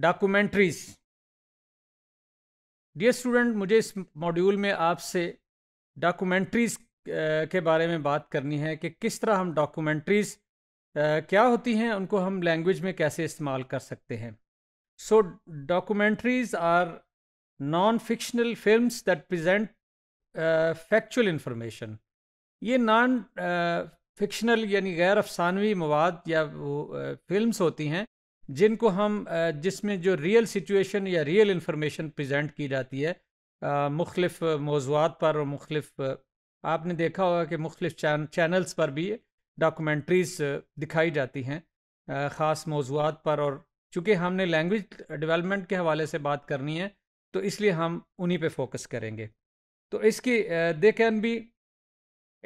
documentaries dear student मुझे इस module में आपसे डॉक्यूमेंट्रीज के बारे में बात करनी है कि किस तरह हम डॉक्यूमेंट्रीज क्या होती हैं उनको हम लैंग्वेज में कैसे इस्तेमाल कर सकते हैं so documentaries are non fictional films that present factual information ये नॉन फिक्शनल यानी गैर अफसानवी मवाद या वो फिल्म्स होती हैं जिनको हम जिसमें जो रियल सिचुएशन या रियल इन्फॉर्मेशन प्रेजेंट की जाती है मुख्तफ मौजूद पर और मुख्तफ आपने देखा होगा कि मुख्तफ चैन, चैनल्स पर भी डॉक्यूमेंट्रीज़ दिखाई जाती हैं ख़ास मौजूद पर और चूँकि हमने लैंग्वेज डेवलपमेंट के हवाले से बात करनी है तो इसलिए हम उन्हीं पे फोकस करेंगे तो इसकी they can be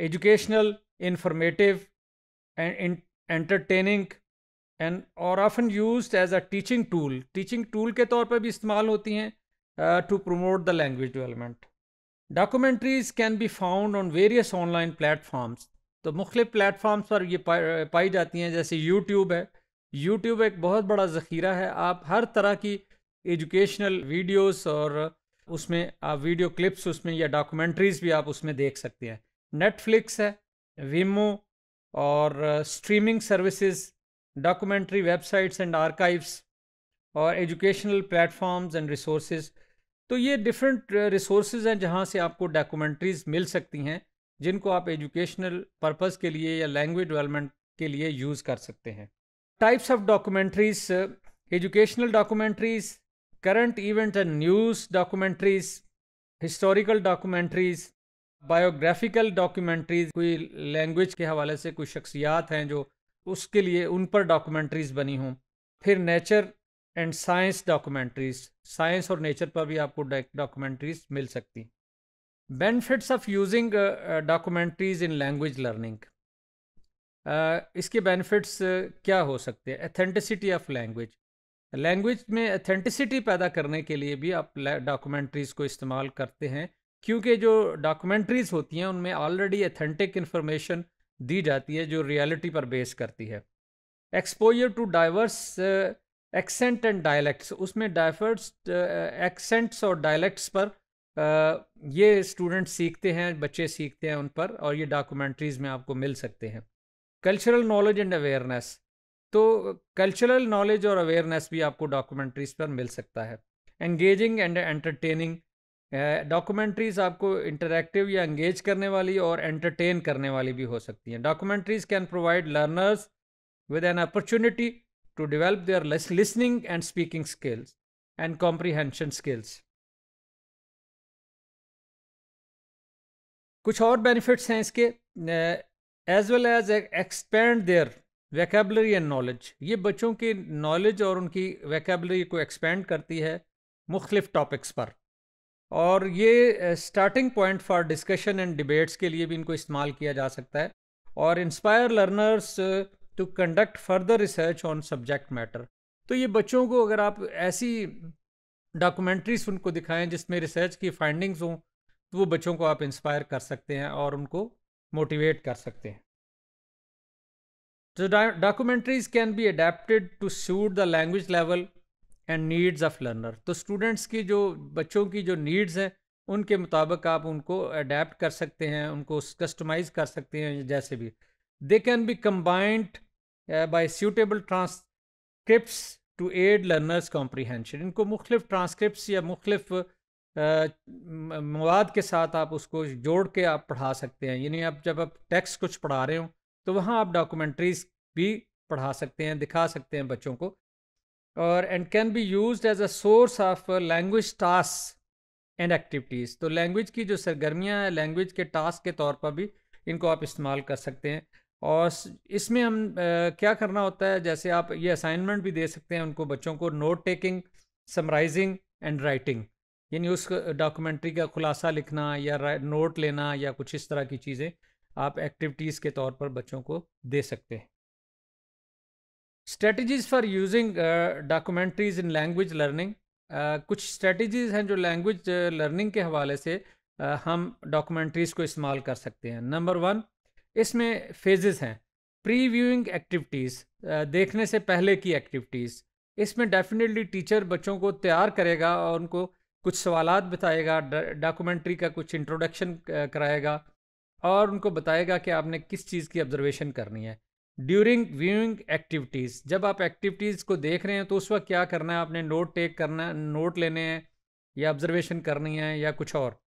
educational informative entertaining and और often use as a teaching tool teaching tool के तौर पर भी इस्तेमाल होती हैं to promote the language development documentaries can be found on various online platforms तो मुख्तु प्लेटफॉर्म्स पर ये पाई, uh, पाई जाती हैं जैसे यूट्यूब है यूट्यूब एक बहुत बड़ा ज़ख़ीरा है आप हर तरह की एजुकेशनल वीडियोस और उसमें आप वीडियो क्लिप्स उसमें या डॉक्यूमेंट्रीज़ भी आप उसमें देख सकते हैं नेटफ्लिक्स है वीमो और streaming uh, services documentary websites and archives और educational platforms and resources तो ये different resources हैं जहाँ से आपको documentaries मिल सकती हैं जिनको आप educational purpose के लिए या language development के लिए use कर सकते हैं types of documentaries educational documentaries current event and news documentaries historical documentaries biographical documentaries कोई लैंग्वेज के हवाले से कोई शख्सियात हैं जो उसके लिए उन पर डॉक्यूमेंट्रीज बनी हों फिर nature and science documentaries science और नेचर पर भी आपको डॉक्यूमेंट्रीज मिल सकती benefits of using documentaries in language learning इसके बेनिफिट्स uh, क्या हो सकते हैं एथेंटिसिटी ऑफ लैंग्वेज लैंग्वेज में अथेंटिसिटी पैदा करने के लिए भी आप डॉक्यूमेंट्रीज़ को इस्तेमाल करते हैं क्योंकि जो डॉक्यूमेंट्रीज़ होती हैं उनमें ऑलरेडी अथेंटिक इन्फॉर्मेशन दी जाती है जो रियलिटी पर बेस करती है exposure to diverse accent and dialects उसमें डाइवर्स एक्सेंट्स uh, और डायलैक्ट्स पर uh, ये स्टूडेंट सीखते हैं बच्चे सीखते हैं उन पर और ये डॉक्यूमेंट्रीज में आपको मिल सकते हैं कल्चरल नॉलेज एंड अवेयरनेस तो कल्चरल नॉलेज और अवेयरनेस भी आपको डॉक्यूमेंट्रीज पर मिल सकता है एंगेजिंग एंड एंटरटेनिंग डॉक्यूमेंट्रीज आपको इंटरेक्टिव या एंगेज करने वाली और एंटरटेन करने वाली भी हो सकती हैं documentaries can provide learners with an opportunity to develop their listening and speaking skills and comprehension skills कुछ और बेनिफिट्स हैं इसके as well as expand their vocabulary and knowledge ये बच्चों की नॉलेज और उनकी वैकेबलरी को एक्सपेंड करती है मुख्तलिफ टॉपिक्स पर और ये starting point for discussion and debates के लिए भी इनको इस्तेमाल किया जा सकता है और inspire learners to conduct further research on subject matter तो ये बच्चों को अगर आप ऐसी डॉक्यूमेंट्रीज उनको दिखाएं जिसमें रिसर्च की फाइंडिंग्स हों तो वो बच्चों को आप इंस्पायर कर सकते हैं और उनको मोटिवेट कर सकते हैं तो documentaries can be adapted to suit the language level and needs of learner तो स्टूडेंट्स की जो बच्चों की जो नीड्स हैं उनके मुताबिक आप उनको अडेप्ट कर सकते हैं उनको कस्टमाइज कर सकते हैं जैसे भी they can be combined by suitable transcript to aid learners comprehension इनको मुख्तफ ट्रांसक्रिप्ट या मुख्तफ uh, मवाद के साथ आप उसको जोड़ के आप पढ़ा सकते हैं यानी आप जब आप टेक्स कुछ पढ़ा रहे हो तो वहाँ आप डॉक्यूमेंट्रीज भी पढ़ा सकते हैं दिखा सकते हैं बच्चों को और and can be use as a source of language task and activities तो लैंग्वेज की जो सरगर्मियाँ हैं लैंग्वेज के टास्क के तौर पर भी इनको आप इस्तेमाल कर सकते हैं और इसमें हम आ, क्या करना होता है जैसे आप ये असाइनमेंट भी दे सकते हैं उनको बच्चों को note taking summarising and writing यानी उस डॉक्यूमेंट्री का खुलासा लिखना या नोट लेना या कुछ इस तरह की चीज़ें आप एक्टिविटीज़ के तौर पर बच्चों को दे सकते हैं strategies for using documentaries in language learning कुछ स्ट्रेटजीज हैं जो लैंग्वेज लर्निंग uh, के हवाले से uh, हम डॉक्यूमेंट्रीज को इस्तेमाल कर सकते हैं नंबर वन इसमें फेजेस हैं प्री व्यूइंग एक्टिविटीज़ देखने से पहले की एक्टिविटीज़ इसमें डेफिनेटली टीचर बच्चों को तैयार करेगा और उनको कुछ सवाल बताएगा डॉक्यूमेंट्री का कुछ इंट्रोडक्शन uh, कराएगा और उनको बताएगा कि आपने किस चीज़ की ऑब्जर्वेशन करनी है ड्यूरिंग व्यूइंग एक्टिविटीज़ जब आप एक्टिविटीज़ को देख रहे हैं तो उस वक्त क्या करना है आपने नोट टेक करना है नोट लेने हैं या ऑब्जर्वेशन करनी है या कुछ और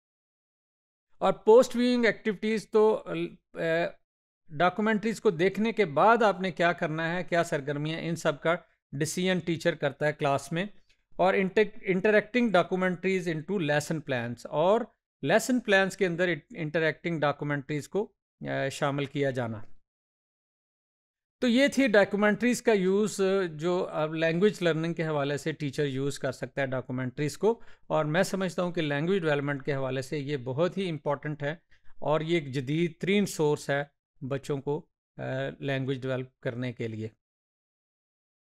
और पोस्ट व्यूइंग एक्टिविटीज़ तो डॉक्यूमेंट्रीज़ को देखने के बाद आपने क्या करना है क्या सरगर्मियाँ इन सब का डिसीजन टीचर करता है क्लास में और interacting documentaries into lesson plans और लेसन प्लान्स के अंदर इंटरेक्टिंग डॉक्यूमेंट्रीज़ को शामिल किया जाना तो ये थी डॉक्यूमेंट्रीज़ का यूज़ जो अब लैंग्वेज लर्निंग के हवाले से टीचर यूज़ कर सकता है डॉक्यूमेंट्रीज़ को और मैं समझता हूँ कि लैंग्वेज डेवलपमेंट के हवाले से ये बहुत ही इम्पॉर्टेंट है और ये एक जदीद तरीन सोर्स है बच्चों को लैंग्वेज डेवलप करने के लिए